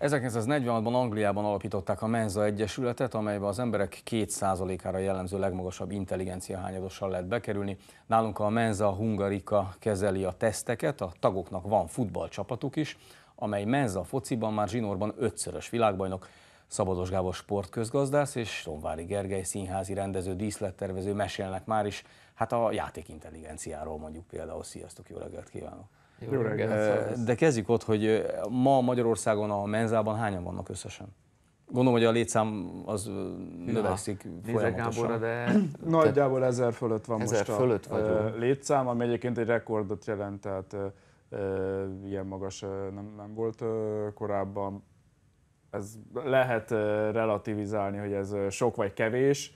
1946-ban Angliában alapították a Menza Egyesületet, amelybe az emberek 2%-ára jellemző legmagasabb intelligencia hányadossal lehet bekerülni. Nálunk a Menza Hungarika kezeli a teszteket, a tagoknak van futballcsapatuk is, amely Menza fociban már zsinórban ötszörös világbajnok, Szabados Gábor sportközgazdász és Romvári Gergely színházi rendező, díszlettervező mesélnek már is, hát a játékintelligenciáról mondjuk például. Sziasztok, jó reggelt kívánok! Jó, reggelt. De kezdjük ott, hogy ma Magyarországon a menzában hányan vannak összesen? Gondolom, hogy a létszám az növekszik folyamatosan. de... Nagyjából ezer fölött van ezer most fölött a vagyunk. létszám, ami egyébként egy rekordot jelent, tehát ilyen magas nem, nem volt korábban. Ez lehet relativizálni, hogy ez sok vagy kevés.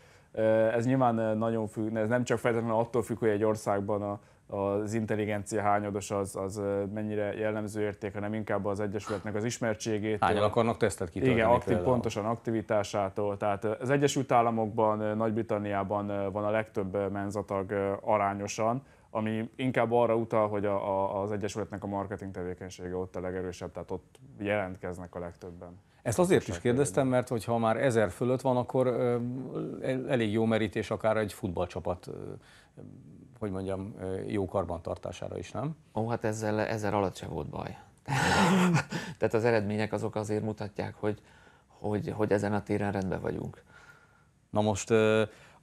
Ez nyilván nagyon függ, ez nem csak feltétlenül attól függ, hogy egy országban a az intelligencia hányados az, az mennyire jellemző érték, hanem inkább az Egyesületnek az ismertségét. Hányan akarnak tesztet kitölteni? Igen, aktív, pontosan aktivitásától. Tehát az Egyesült Államokban, Nagy-Britanniában van a legtöbb menzatag arányosan, ami inkább arra utal, hogy a, a, az Egyesületnek a marketing tevékenysége ott a legerősebb, tehát ott jelentkeznek a legtöbben. Ezt azért is kérdeztem, mert hogyha már ezer fölött van, akkor elég jó merítés akár egy futballcsapat hogy mondjam, jó karbantartására is, nem? Ó, hát ezzel, ezzel alatt se volt baj. Tehát az eredmények azok azért mutatják, hogy, hogy, hogy ezen a téren rendben vagyunk. Na most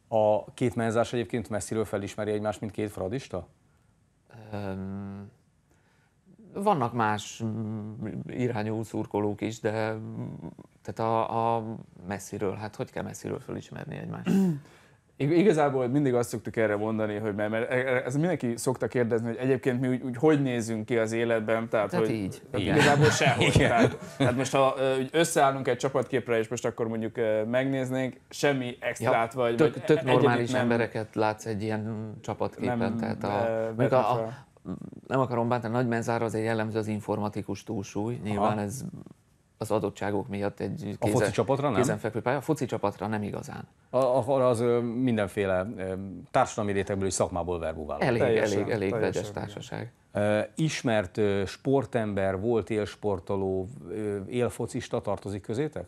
a két menzás egyébként messziről felismeri egymást, mint két fradista? Um, vannak más mm, irányú szurkolók is, de mm, tehát a, a messziről, hát hogy kell messziről felismerni egymást? Igazából mindig azt szoktuk erre mondani, hogy mert, mert e-, e-, ez mindenki szokta kérdezni, hogy egyébként mi úgy, úgy hogy nézünk ki az életben, tehát, tehát hogy így. Tehát Igen. igazából sehol. Igen. Tehát, tehát most ha úgy összeállunk egy csapatképre, és most akkor mondjuk megnéznénk, semmi extrát ja, vagy... Tök, vagy tök e-, normális nem, embereket látsz egy ilyen csapatképen, nem, tehát a, e, a, a, nem akarom bántani, nagy menzára azért jellemző az informatikus túlsúly, nyilván ha. ez az adottságok miatt egy kézen, a foci csapatra, nem? kézenfekvő pálya. A foci csapatra nem igazán. ahol az mindenféle társadalmi rétegből és szakmából verbúvál. Elég, teljesen, elég, elég teljesen, vegyes társaság. Ismert sportember, volt élsportoló, élfocista tartozik közétek?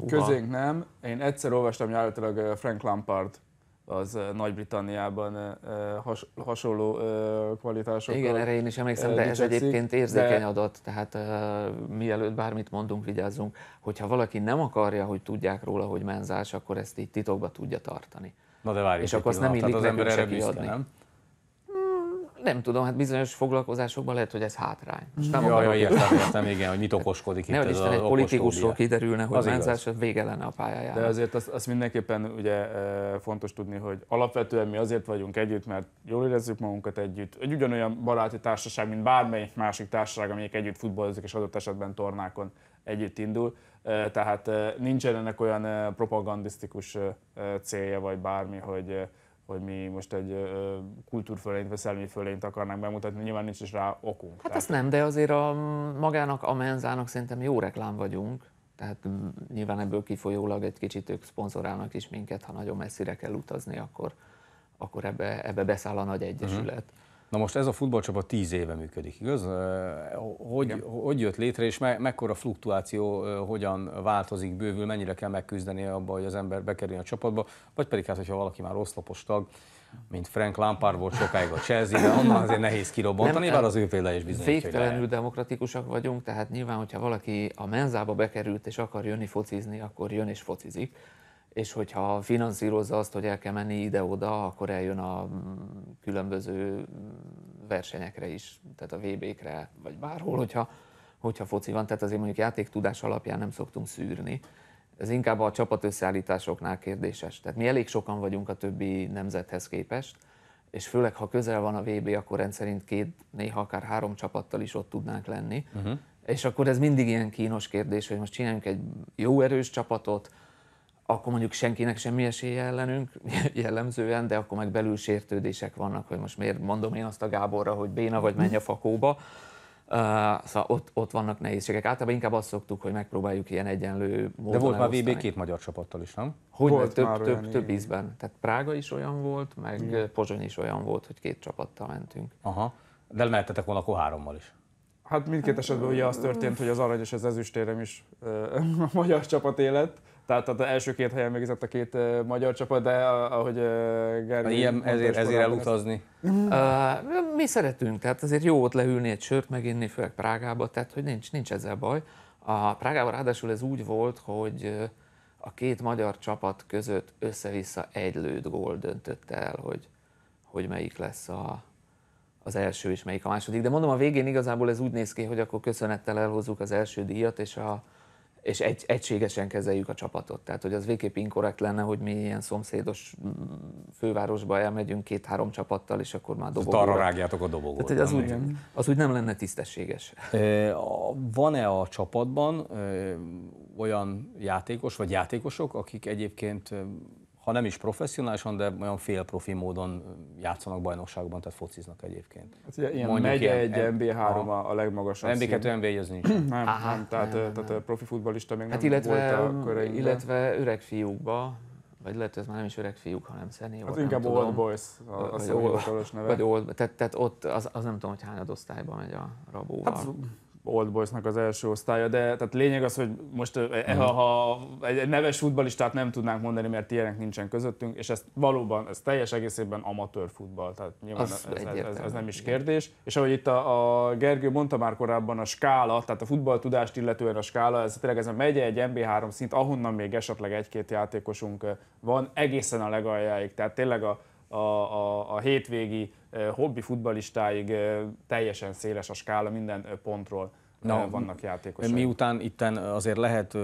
Uha. Közénk nem. Én egyszer olvastam nyárilag Frank Lampard az Nagy-Britanniában has, hasonló kvalitásokkal Igen, erre én is emlékszem, de ez egyébként érzékeny de... adat, tehát uh, mielőtt bármit mondunk, vigyázzunk, hogyha valaki nem akarja, hogy tudják róla, hogy menzás, akkor ezt így titokba tudja tartani. Na de várjuk És akkor azt nem illik az ember erre büszke, nem? Nem tudom, hát bizonyos foglalkozásokban lehet, hogy ez hátrány. Most mhm. nem ja, akarom értem, értem, igen, hogy mit okoskodik ne, itt ez Isten, egy politikusról kiderülne, hogy az menzás, az vége lenne a pályájának. De azért azt, azt mindenképpen ugye eh, fontos tudni, hogy alapvetően mi azért vagyunk együtt, mert jól érezzük magunkat együtt. Egy ugyanolyan baráti társaság, mint bármely másik társaság, amelyik együtt futballozik, és adott esetben tornákon együtt indul. Eh, tehát eh, nincsen ennek olyan propagandisztikus célja, vagy bármi, hogy hogy mi most egy kultúrfölényt vagy szellemi fölényt akarnánk bemutatni, nyilván nincs is rá okunk. Hát tehát... azt nem, de azért a magának, a menzának szerintem jó reklám vagyunk, tehát nyilván ebből kifolyólag egy kicsit ők szponzorálnak is minket, ha nagyon messzire kell utazni, akkor, akkor ebbe, ebbe beszáll a nagy egyesület. Uh-huh. Na most ez a futballcsapat tíz éve működik, igaz? Hogy, hogy jött létre, és me, mekkora fluktuáció, hogyan változik, bővül, mennyire kell megküzdeni abba, hogy az ember bekerüljön a csapatba, vagy pedig hát, hogyha valaki már oszlopos tag, mint Frank Lampard volt sokáig a Chelsea, de onnan azért nehéz kirobbantani, bár az ő példa is bizonyítja. Végtelenül demokratikusak vagyunk, tehát nyilván, hogyha valaki a menzába bekerült és akar jönni focizni, akkor jön és focizik és hogyha finanszírozza azt, hogy el kell menni ide-oda, akkor eljön a mm, különböző mm, versenyekre is, tehát a VB-kre, vagy bárhol, hogyha, hogyha foci van. Tehát azért mondjuk játéktudás alapján nem szoktunk szűrni. Ez inkább a csapat összeállításoknál kérdéses. Tehát mi elég sokan vagyunk a többi nemzethez képest, és főleg, ha közel van a VB, akkor rendszerint két, néha akár három csapattal is ott tudnánk lenni. Uh-huh. És akkor ez mindig ilyen kínos kérdés, hogy most csináljunk egy jó erős csapatot, akkor mondjuk senkinek semmi esélye ellenünk jellemzően, de akkor meg belül sértődések vannak, hogy most miért mondom én azt a Gáborra, hogy béna vagy menj a fakóba. Uh, szóval ott, ott vannak nehézségek. Általában inkább azt szoktuk, hogy megpróbáljuk ilyen egyenlő módon De volt már VB két magyar csapattal is, nem? Hogy volt több, több, olyan, több ízben. Tehát Prága is olyan volt, meg igen. Pozsony is olyan volt, hogy két csapattal mentünk. Aha. De mehetetek volna akkor hárommal is. Hát mindkét esetben ugye az történt, hogy az arany és az ezüstérem is a magyar csapat élet, tehát, tehát az első két helyen végzett a két uh, magyar csapat, de ahogy uh, Gergely... Ilyen, mondta, ezért, ezért elutazni? Uh, mi szeretünk, tehát azért jó ott leülni egy sört, meginni, főleg Prágába, tehát hogy nincs, nincs ezzel baj. A Prágában ráadásul ez úgy volt, hogy a két magyar csapat között össze-vissza egy lőtt gól döntött el, hogy, hogy melyik lesz a, az első és melyik a második. De mondom, a végén igazából ez úgy néz ki, hogy akkor köszönettel elhozzuk az első díjat, és a, és egy, egységesen kezeljük a csapatot. Tehát, hogy az végképp inkorrekt lenne, hogy mi ilyen szomszédos mm, fővárosba elmegyünk két-három csapattal, és akkor már dobogóra. Arra rágjátok a dobogót. Tehát, az, úgy, az úgy nem lenne tisztességes. Van-e a csapatban olyan játékos vagy játékosok, akik egyébként ha nem is professzionálisan, de olyan profi módon játszanak bajnokságban, tehát fociznak egyébként. Hát ugye, ilyen Mondjuk megye egy MB3 a, a legmagasabb MB2, MB1 az nincs. nem, Aha, nem, hát tehát, nem, tehát nem. profi futballista még hát nem illetve, volt a köreinkben. Illetve öreg fiúkba, vagy lehet, hogy ez már nem is öreg fiúk, hanem szenior. Az inkább Old Boys, az, az a hivatalos neve. Vagy old, tehát, tehát ott az, az nem tudom, hogy hányad osztályban megy a rabóval. Hát, Old Boysnak az első osztálya, de tehát lényeg az, hogy most uh ha, ha egy neves futbalistát nem tudnánk mondani, mert ilyenek nincsen közöttünk, és ez valóban, ez teljes egészében amatőr futball, tehát nyilván ez, ez, ez, ez nem is kérdés. És ahogy itt a, a Gergő mondta már korábban, a skála, tehát a futballtudást illetően a skála, ez tényleg ez a megye, egy MB3 szint, ahonnan még esetleg egy-két játékosunk van, egészen a legaljáig, tehát tényleg a a, a, a hétvégi hobbi futbalistáig teljesen széles a skála minden pontról. Na, vannak játékosok. Miután itten azért lehet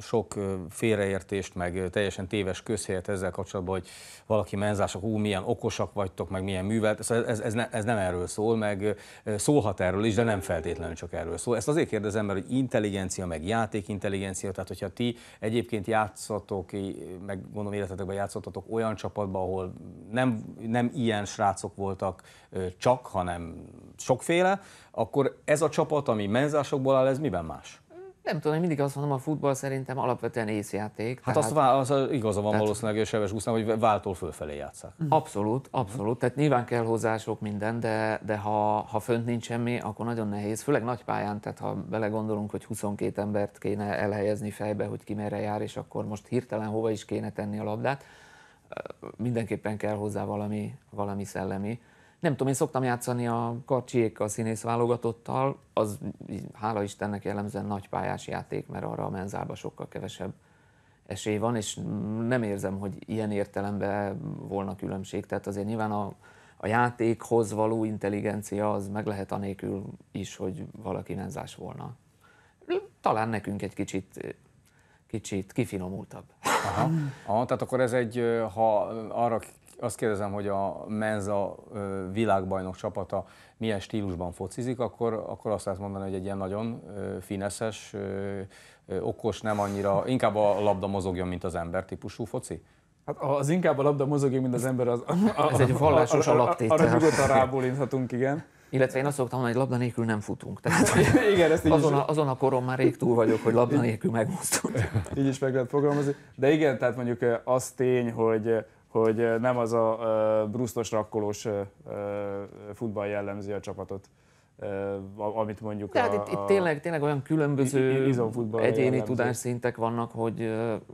sok félreértést, meg teljesen téves közhelyet ezzel kapcsolatban, hogy valaki menzások, ú, milyen okosak vagytok, meg milyen művelt, ez, szóval ez, ez, ne, ez nem erről szól, meg szólhat erről is, de nem feltétlenül csak erről szól. Ezt azért kérdezem, mert hogy intelligencia, meg játékintelligencia, tehát hogyha ti egyébként játszotok, meg gondolom életetekben játszottatok olyan csapatban, ahol nem, nem ilyen srácok voltak csak, hanem sokféle, akkor ez a csapat, ami menzásokból áll, ez miben más? Nem tudom, én mindig azt mondom, a futball szerintem alapvetően észjáték. Hát tehát, azt, az igaza van tehát, valószínűleg Seves Gusznak, hogy váltól fölfelé játszák. Mhm. Abszolút, abszolút. Tehát nyilván kell hozzá sok minden, de, de ha, ha fönt nincs semmi, akkor nagyon nehéz, főleg nagy pályán, tehát ha belegondolunk, hogy 22 embert kéne elhelyezni fejbe, hogy ki merre jár, és akkor most hirtelen hova is kéne tenni a labdát, mindenképpen kell hozzá valami, valami szellemi nem tudom, én szoktam játszani a a színész válogatottal, az hála Istennek jellemzően nagy pályás játék, mert arra a menzába sokkal kevesebb esély van, és nem érzem, hogy ilyen értelemben volna különbség. Tehát azért nyilván a, a játékhoz való intelligencia az meg lehet anélkül is, hogy valaki menzás volna. Talán nekünk egy kicsit, kicsit kifinomultabb. Aha. Aha, tehát akkor ez egy, ha arra azt kérdezem, hogy a menza világbajnok csapata milyen stílusban focizik, akkor, akkor azt lehet mondani, hogy egy ilyen nagyon fineszes, okos, nem annyira, inkább a labda mozogjon, mint az ember típusú foci? Hát az inkább a labda mozogjon, mint az ember. Az, a, a, Ez egy vallásos alaptétel. Arra nyugodtan inthatunk, igen. Illetve én azt szoktam mondani, hogy labda nélkül nem futunk. Tehát, Igen, ezt így azon, a, azon a korom már rég túl vagyok, hogy labda nélkül megmozdulunk. Így is meg lehet programozni. De igen, tehát mondjuk az tény, hogy hogy nem az a brusztos, rakkolós futball jellemzi a csapatot, amit mondjuk Tehát itt, itt tényleg, tényleg olyan különböző egyéni tudásszintek vannak, hogy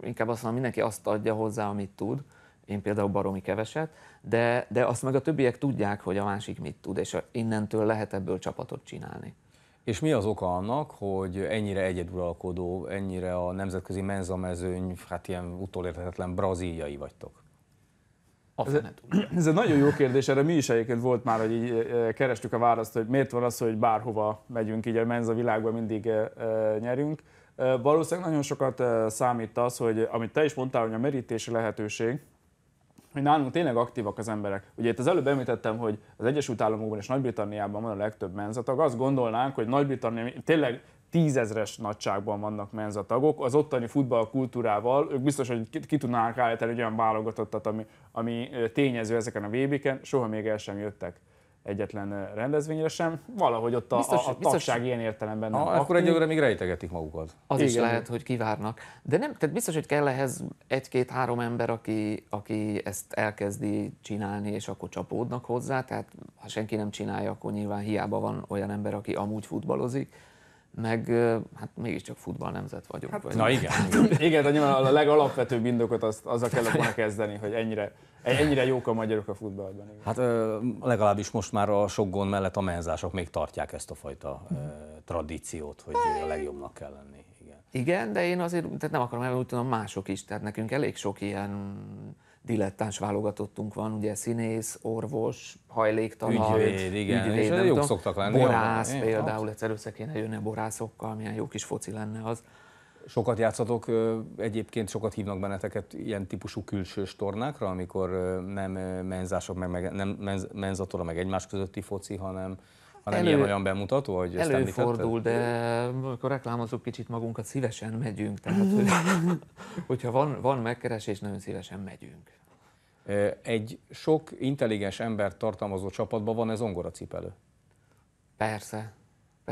inkább azt mondom, mindenki azt adja hozzá, amit tud. Én például baromi keveset, de, de azt meg a többiek tudják, hogy a másik mit tud, és innentől lehet ebből csapatot csinálni. És mi az oka annak, hogy ennyire egyeduralkodó, ennyire a nemzetközi menzamezőny, hát ilyen utolérhetetlen brazíliai vagytok? A ez, ez egy nagyon jó kérdés, erre mi is egyébként volt már, hogy így eh, eh, kerestük a választ, hogy miért van az, hogy bárhova megyünk, így a menza világban mindig eh, nyerünk. Valószínűleg nagyon sokat számít az, hogy amit te is mondtál, hogy a merítési lehetőség, hogy nálunk tényleg aktívak az emberek. Ugye itt az előbb említettem, hogy az Egyesült Államokban és Nagy-Britanniában van a legtöbb menzatag. Azt gondolnánk, hogy Nagy-Britannia tényleg tízezres nagyságban vannak menzatagok, az ottani futballkultúrával ők biztos, hogy ki tudnának állítani egy olyan válogatottat, ami, ami tényező ezeken a VB-ken, soha még el sem jöttek egyetlen rendezvényre sem. Valahogy ott a, biztos, a, a biztos, tagság ilyen értelemben nem. A, akkor egyelőre még rejtegetik magukat. Az Igen. is lehet, hogy kivárnak. De nem, tehát biztos, hogy kell ehhez egy-két-három ember, aki, aki ezt elkezdi csinálni, és akkor csapódnak hozzá. Tehát ha senki nem csinálja, akkor nyilván hiába van olyan ember, aki amúgy futballozik meg hát mégiscsak futballnemzet vagyunk. Hát, vagy na igen. Hát, igen, de nyilván a legalapvetőbb indokot azt, a kellett volna kezdeni, hogy ennyire, ennyire jók a magyarok a futballban. Igen. Hát legalábbis most már a sok gond mellett a menzások még tartják ezt a fajta hmm. tradíciót, hogy a legjobbnak kell lenni. Igen, igen de én azért tehát nem akarom elmondani, hogy mások is, tehát nekünk elég sok ilyen dilettáns válogatottunk van, ugye színész, orvos, hajléktalan, ügyvéd, igen. ügyvéd és nem jók szoktak lenni. Borász én, például, egyszer össze kéne jönni a borászokkal, milyen jó kis foci lenne az. Sokat játszatok, egyébként sokat hívnak benneteket ilyen típusú külsős tornákra, amikor nem menzások, meg, meg nem menzatora, meg egymás közötti foci, hanem hanem elő, ilyen olyan bemutató, hogy ezt Előfordul, de amikor reklámozunk kicsit magunkat, szívesen megyünk. Tehát, hogy, hogyha van, van megkeresés, nagyon szívesen megyünk. Egy sok intelligens ember tartalmazó csapatban van ez ongoracipelő? Persze.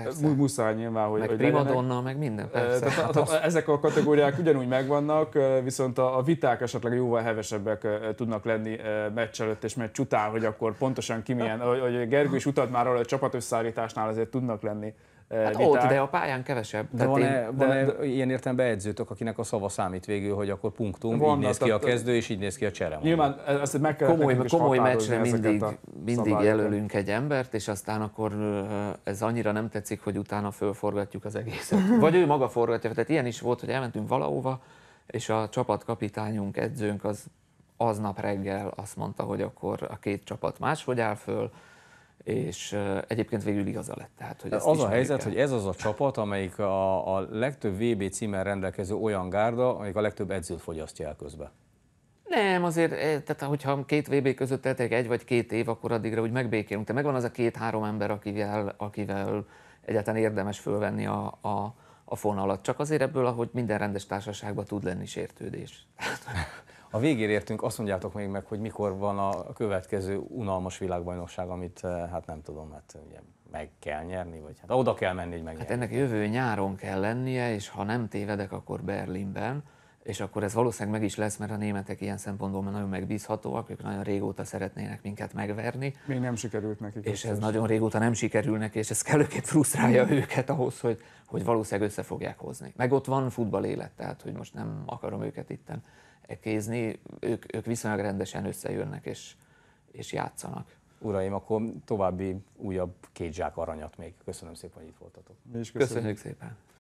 Persze. Muszáj nyilván, hogy, meg hogy primadonna, meg minden, persze. Tehát, hát az... Ezek a kategóriák ugyanúgy megvannak, viszont a viták esetleg jóval hevesebbek tudnak lenni meccs előtt és meccs után, hogy akkor pontosan ki milyen, hogy Gergő is utalt már arra, hogy a csapatösszállításnál azért tudnak lenni Hát viták. ott, de a pályán kevesebb. De van-e, én, van-e de, ilyen értem beedzőtök, akinek a szava számít végül, hogy akkor punktum, van, így néz ki a kezdő, és így néz ki a cserem. Nyilván e- ezt meg kell Komoly, komoly meccsre mindig, mindig jelölünk egy embert, és aztán akkor ez annyira nem tetszik, hogy utána fölforgatjuk az egészet. Vagy ő maga forgatja. Tehát ilyen is volt, hogy elmentünk valahova, és a csapatkapitányunk, edzőnk az aznap reggel azt mondta, hogy akkor a két csapat máshogy áll föl, és egyébként végül igaza lett. Tehát, hogy az a helyzet, el. hogy ez az a csapat, amelyik a, a legtöbb VB címen rendelkező olyan gárda, amelyik a legtöbb edzőt fogyasztja el közben. Nem, azért, eh, tehát hogyha két VB között eltelik egy vagy két év, akkor addigra úgy megbékélünk. tehát megvan az a két-három ember, akivel, akivel egyáltalán érdemes fölvenni a, a, a fonalat. Csak azért ebből, ahogy minden rendes társaságban tud lenni sértődés. A végére értünk, azt mondjátok még meg, hogy mikor van a következő unalmas világbajnokság, amit eh, hát nem tudom, hát ugye meg kell nyerni, vagy hát oda kell menni, hogy megnyerni. Hát ennek jövő nyáron kell lennie, és ha nem tévedek, akkor Berlinben, és akkor ez valószínűleg meg is lesz, mert a németek ilyen szempontból nagyon megbízhatóak, ők nagyon régóta szeretnének minket megverni. Még nem sikerült nekik. És ez nagyon régóta nem sikerül neki, és ez kellőképp frusztrálja őket ahhoz, hogy, hogy valószínűleg össze fogják hozni. Meg ott van élet, tehát hogy most nem akarom őket itten ekézni, ők, ők viszonylag rendesen összejönnek és, és játszanak. Uraim, akkor további újabb két zsák aranyat még. Köszönöm szépen, hogy itt voltatok. köszönjük. köszönjük szépen.